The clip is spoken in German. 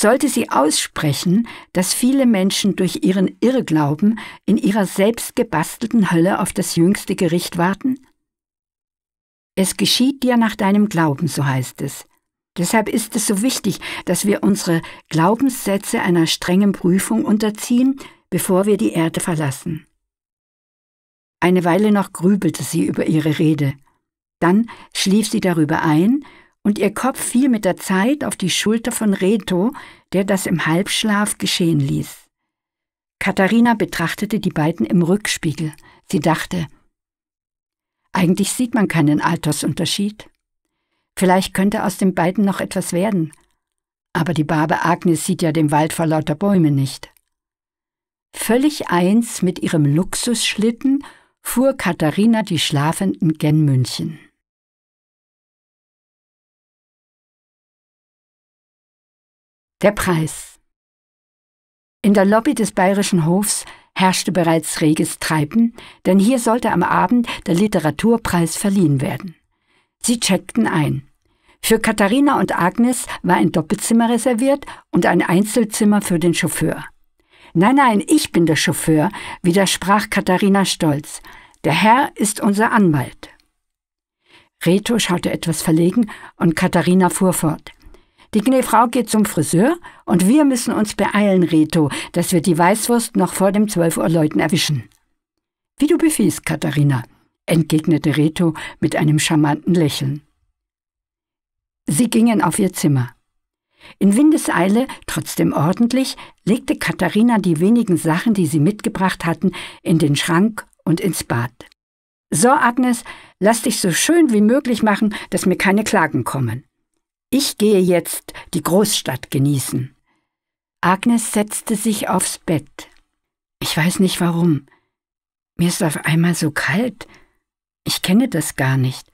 sollte sie aussprechen, dass viele Menschen durch ihren Irrglauben in ihrer selbst gebastelten Hölle auf das jüngste Gericht warten? Es geschieht dir nach deinem Glauben, so heißt es. Deshalb ist es so wichtig, dass wir unsere Glaubenssätze einer strengen Prüfung unterziehen, bevor wir die Erde verlassen. Eine Weile noch grübelte sie über ihre Rede. Dann schlief sie darüber ein und ihr Kopf fiel mit der Zeit auf die Schulter von Reto, der das im Halbschlaf geschehen ließ. Katharina betrachtete die beiden im Rückspiegel. Sie dachte, eigentlich sieht man keinen Altersunterschied. Vielleicht könnte aus den beiden noch etwas werden. Aber die Barbe Agnes sieht ja den Wald vor lauter Bäumen nicht. Völlig eins mit ihrem Luxusschlitten fuhr Katharina die schlafenden Gen München. Der Preis. In der Lobby des Bayerischen Hofs herrschte bereits reges Treiben, denn hier sollte am Abend der Literaturpreis verliehen werden. Sie checkten ein. Für Katharina und Agnes war ein Doppelzimmer reserviert und ein Einzelzimmer für den Chauffeur. Nein, nein, ich bin der Chauffeur, widersprach Katharina stolz. Der Herr ist unser Anwalt. Reto schaute etwas verlegen und Katharina fuhr fort. Die Knefrau geht zum Friseur und wir müssen uns beeilen, Reto, dass wir die Weißwurst noch vor dem 12 Uhr Leuten erwischen. Wie du befiehst, Katharina, entgegnete Reto mit einem charmanten Lächeln. Sie gingen auf ihr Zimmer. In Windeseile, trotzdem ordentlich, legte Katharina die wenigen Sachen, die sie mitgebracht hatten, in den Schrank und ins Bad. So, Agnes, lass dich so schön wie möglich machen, dass mir keine Klagen kommen. Ich gehe jetzt die Großstadt genießen. Agnes setzte sich aufs Bett. Ich weiß nicht warum. Mir ist auf einmal so kalt. Ich kenne das gar nicht.